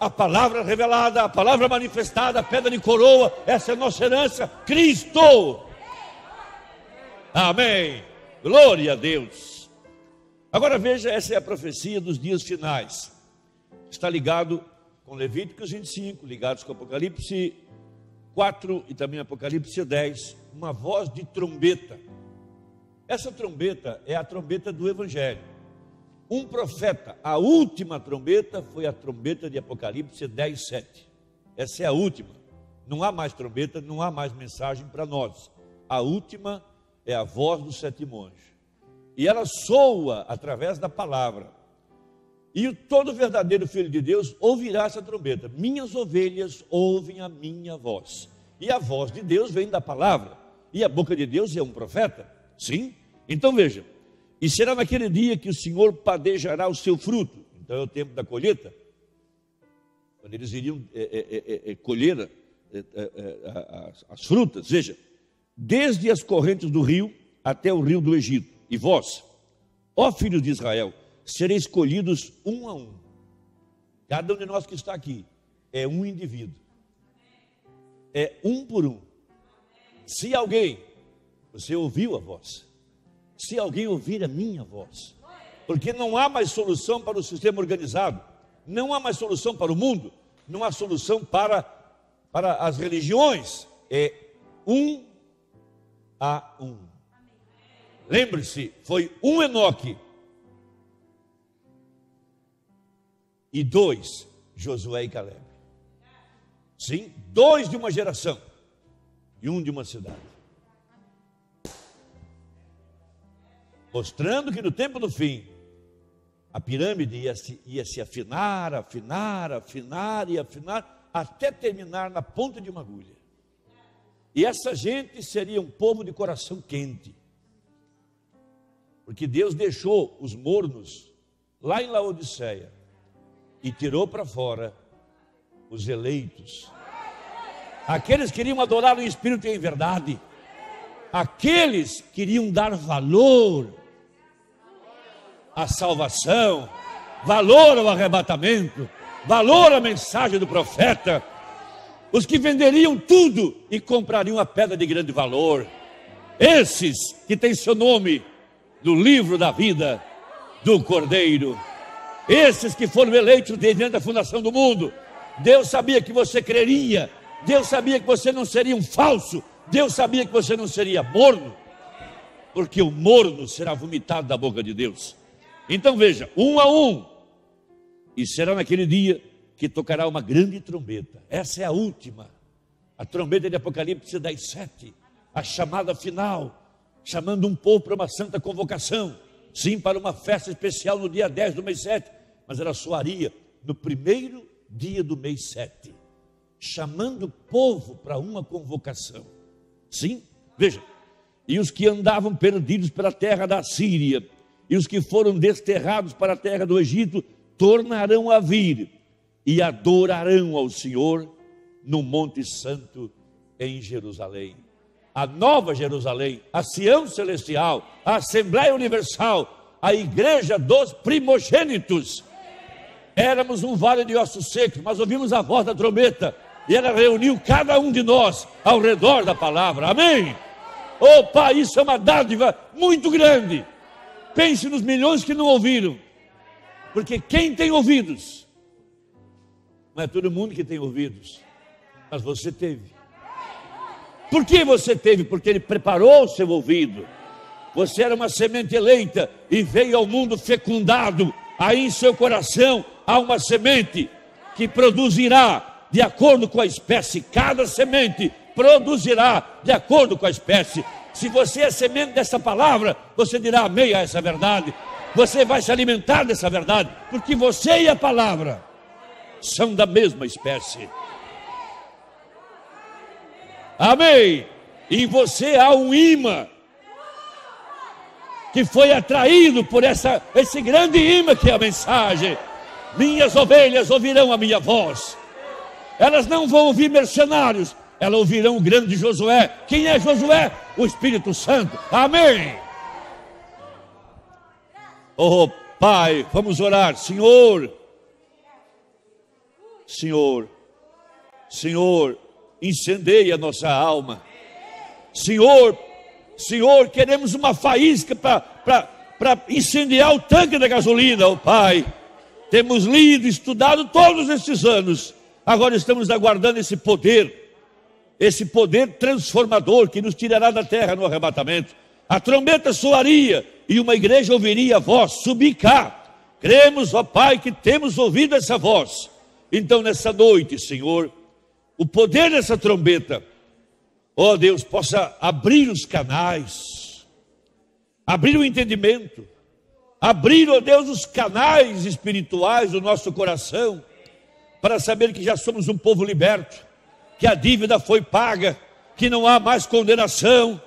a palavra revelada, a palavra manifestada, a pedra de coroa, essa é a nossa herança, Cristo. Amém. Glória a Deus. Agora veja, essa é a profecia dos dias finais. Está ligado com Levíticos 25, ligados com Apocalipse 4 e também Apocalipse 10, uma voz de trombeta. Essa trombeta é a trombeta do evangelho um profeta. A última trombeta foi a trombeta de Apocalipse 10, 7. Essa é a última. Não há mais trombeta, não há mais mensagem para nós. A última é a voz do sétimo anjo. E ela soa através da palavra. E todo verdadeiro filho de Deus ouvirá essa trombeta. Minhas ovelhas ouvem a minha voz. E a voz de Deus vem da palavra. E a boca de Deus é um profeta? Sim. Então veja, e será naquele dia que o Senhor padejará o seu fruto. Então é o tempo da colheita. Quando eles iriam é, é, é, é, é colher é, as, as frutas, veja, desde as correntes do rio até o rio do Egito. E vós, ó filhos de Israel, sereis escolhidos um a um. Cada um de nós que está aqui é um indivíduo. É um por um. Se alguém, você ouviu a voz se alguém ouvir a minha voz. Porque não há mais solução para o sistema organizado, não há mais solução para o mundo, não há solução para, para as religiões. É um a um. Lembre-se, foi um Enoque e dois Josué e Caleb. Sim, dois de uma geração e um de uma cidade. mostrando que no tempo do fim, a pirâmide ia se, ia se afinar, afinar, afinar e afinar, até terminar na ponta de uma agulha. E essa gente seria um povo de coração quente, porque Deus deixou os mornos lá em Laodiceia e tirou para fora os eleitos. Aqueles queriam adorar o Espírito em verdade. Aqueles queriam dar valor a salvação, valor ao arrebatamento, valor à mensagem do profeta. Os que venderiam tudo e comprariam a pedra de grande valor. Esses que têm seu nome no livro da vida do Cordeiro. Esses que foram eleitos desde a fundação do mundo. Deus sabia que você creria. Deus sabia que você não seria um falso. Deus sabia que você não seria morno. Porque o morno será vomitado da boca de Deus. Então veja, um a um. E será naquele dia que tocará uma grande trombeta. Essa é a última. A trombeta de Apocalipse das sete. A chamada final. Chamando um povo para uma santa convocação. Sim, para uma festa especial no dia 10 do mês 7. Mas ela soaria no primeiro dia do mês 7. Chamando o povo para uma convocação. Sim, veja. E os que andavam perdidos pela terra da Síria e os que foram desterrados para a terra do Egito tornarão a vir e adorarão ao Senhor no Monte Santo em Jerusalém. A nova Jerusalém, a Sião Celestial, a Assembleia Universal, a Igreja dos Primogênitos. Éramos um vale de ossos secos, mas ouvimos a voz da trombeta e ela reuniu cada um de nós ao redor da palavra. Amém? Opa, isso é uma dádiva muito grande Pense nos milhões que não ouviram. Porque quem tem ouvidos? Não é todo mundo que tem ouvidos, mas você teve. Por que você teve? Porque ele preparou o seu ouvido. Você era uma semente eleita e veio ao mundo fecundado. Aí em seu coração há uma semente que produzirá de acordo com a espécie. Cada semente produzirá de acordo com a espécie. Se você é semente dessa palavra, você dirá amém a essa verdade. Você vai se alimentar dessa verdade, porque você e a palavra são da mesma espécie. Amém. Em você há um imã que foi atraído por essa, esse grande imã que é a mensagem. Minhas ovelhas ouvirão a minha voz. Elas não vão ouvir mercenários, elas ouvirão o grande de Josué. Quem é Josué? O Espírito Santo. Amém. Oh, Pai, vamos orar. Senhor, Senhor, Senhor, incendeie a nossa alma. Senhor, Senhor, queremos uma faísca para incendiar o tanque da gasolina, oh Pai. Temos lido, estudado todos estes anos. Agora estamos aguardando esse poder esse poder transformador que nos tirará da terra no arrebatamento. A trombeta soaria e uma igreja ouviria a voz: subi cá. Cremos, ó Pai, que temos ouvido essa voz. Então, nessa noite, Senhor, o poder dessa trombeta, ó Deus, possa abrir os canais, abrir o entendimento, abrir, ó Deus, os canais espirituais do nosso coração, para saber que já somos um povo liberto que a dívida foi paga, que não há mais condenação,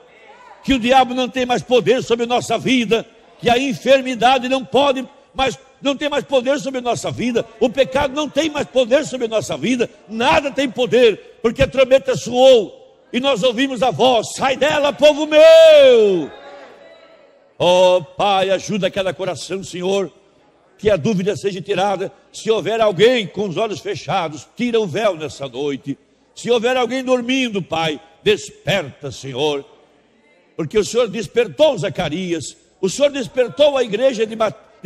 que o diabo não tem mais poder sobre nossa vida, que a enfermidade não pode mais não tem mais poder sobre nossa vida, o pecado não tem mais poder sobre nossa vida, nada tem poder, porque a trombeta soou e nós ouvimos a voz: sai dela, povo meu! Oh Pai, ajuda aquele coração, Senhor, que a dúvida seja tirada. Se houver alguém com os olhos fechados, tira o véu nessa noite se houver alguém dormindo, Pai, desperta, Senhor. Porque o Senhor despertou Zacarias, o Senhor despertou a igreja de,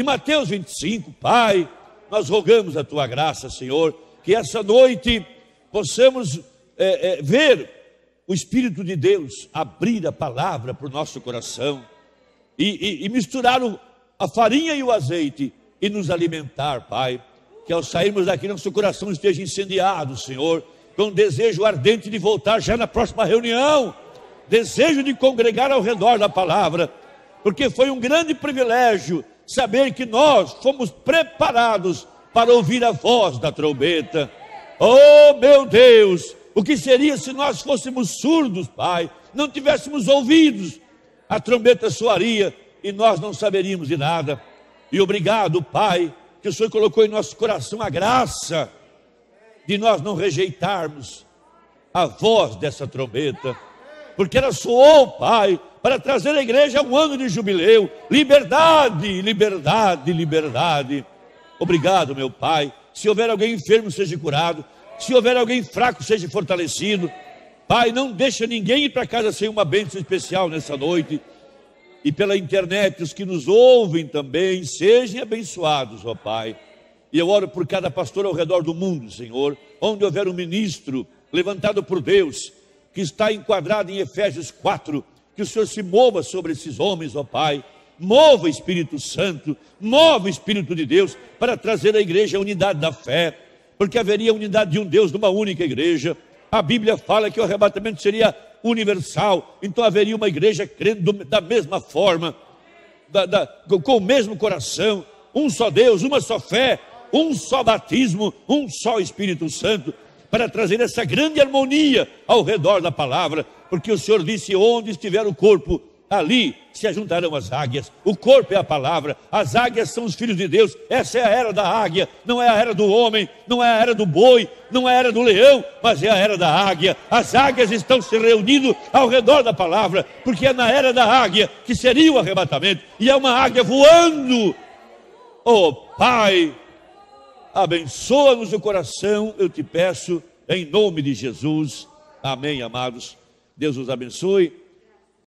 Mateus 25, Pai. Nós rogamos a tua graça, Senhor, que essa noite possamos é, é, ver o Espírito de Deus abrir a palavra para o nosso coração e, e, e misturar o, a farinha e o azeite e nos alimentar, Pai. Que ao sairmos daqui, nosso coração esteja incendiado, Senhor com desejo ardente de voltar já na próxima reunião, desejo de congregar ao redor da palavra, porque foi um grande privilégio saber que nós fomos preparados para ouvir a voz da trombeta. Oh, meu Deus, o que seria se nós fôssemos surdos, Pai, não tivéssemos ouvidos? A trombeta soaria e nós não saberíamos de nada. E obrigado, Pai, que o Senhor colocou em nosso coração a graça de nós não rejeitarmos a voz dessa trombeta, porque ela soou, Pai, para trazer à igreja um ano de jubileu, liberdade, liberdade, liberdade. Obrigado, meu Pai. Se houver alguém enfermo, seja curado. Se houver alguém fraco, seja fortalecido. Pai, não deixa ninguém ir para casa sem uma bênção especial nessa noite. E pela internet, os que nos ouvem também, sejam abençoados, ó Pai. E eu oro por cada pastor ao redor do mundo, Senhor, onde houver um ministro levantado por Deus, que está enquadrado em Efésios 4, que o Senhor se mova sobre esses homens, ó Pai. Mova o Espírito Santo, mova o Espírito de Deus para trazer à igreja a unidade da fé, porque haveria unidade de um Deus numa única igreja. A Bíblia fala que o arrebatamento seria universal, então haveria uma igreja crendo da mesma forma, da, da, com o mesmo coração, um só Deus, uma só fé, um só batismo, um só Espírito Santo, para trazer essa grande harmonia ao redor da palavra, porque o Senhor disse: onde estiver o corpo, ali se ajuntarão as águias. O corpo é a palavra, as águias são os filhos de Deus. Essa é a era da águia, não é a era do homem, não é a era do boi, não é a era do leão, mas é a era da águia. As águias estão se reunindo ao redor da palavra, porque é na era da águia que seria o arrebatamento, e é uma águia voando. Oh Pai, abençoa-nos o coração, eu te peço, em nome de Jesus. Amém, amados. Deus os abençoe.